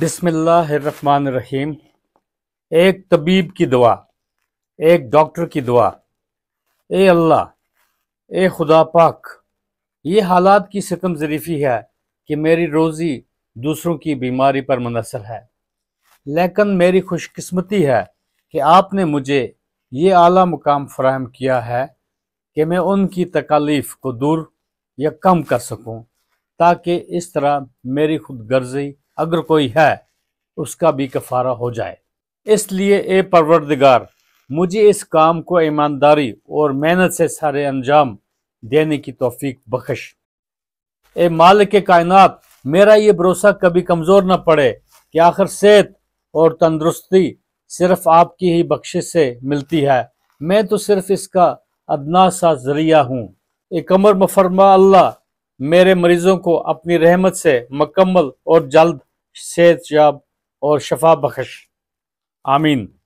बिसमीम एक तबीब की दुआ एक डॉक्टर की दुआ ए अल्लाह ए खुदा पाक ये हालात की सितम ज़रीफ़ी है कि मेरी रोज़ी दूसरों की बीमारी पर मुनसर है लेकिन मेरी खुशकस्मती है कि आपने मुझे ये आला मुकाम फ्राहम किया है कि मैं उनकी तकालीफ़ को दूर या कम कर सकूं ताकि इस तरह मेरी खुद गर्जी अगर कोई है उसका भी कफारा हो जाए इसलिए ए परवरदिगार मुझे इस काम को ईमानदारी और मेहनत से सारे अंजाम देने की तोफीक बख्श ए मालिक कायनात मेरा ये भरोसा कभी कमज़ोर ना पड़े कि आखिर सेहत और तंदरुस्ती सिर्फ आपकी ही बख्श से मिलती है मैं तो सिर्फ इसका अदना सा जरिया हूँ ए कमर मफरमा अल्लाह मेरे मरीजों को अपनी रहमत से मकम्मल और जल्द सेहत याब और शफा बख्श आमीन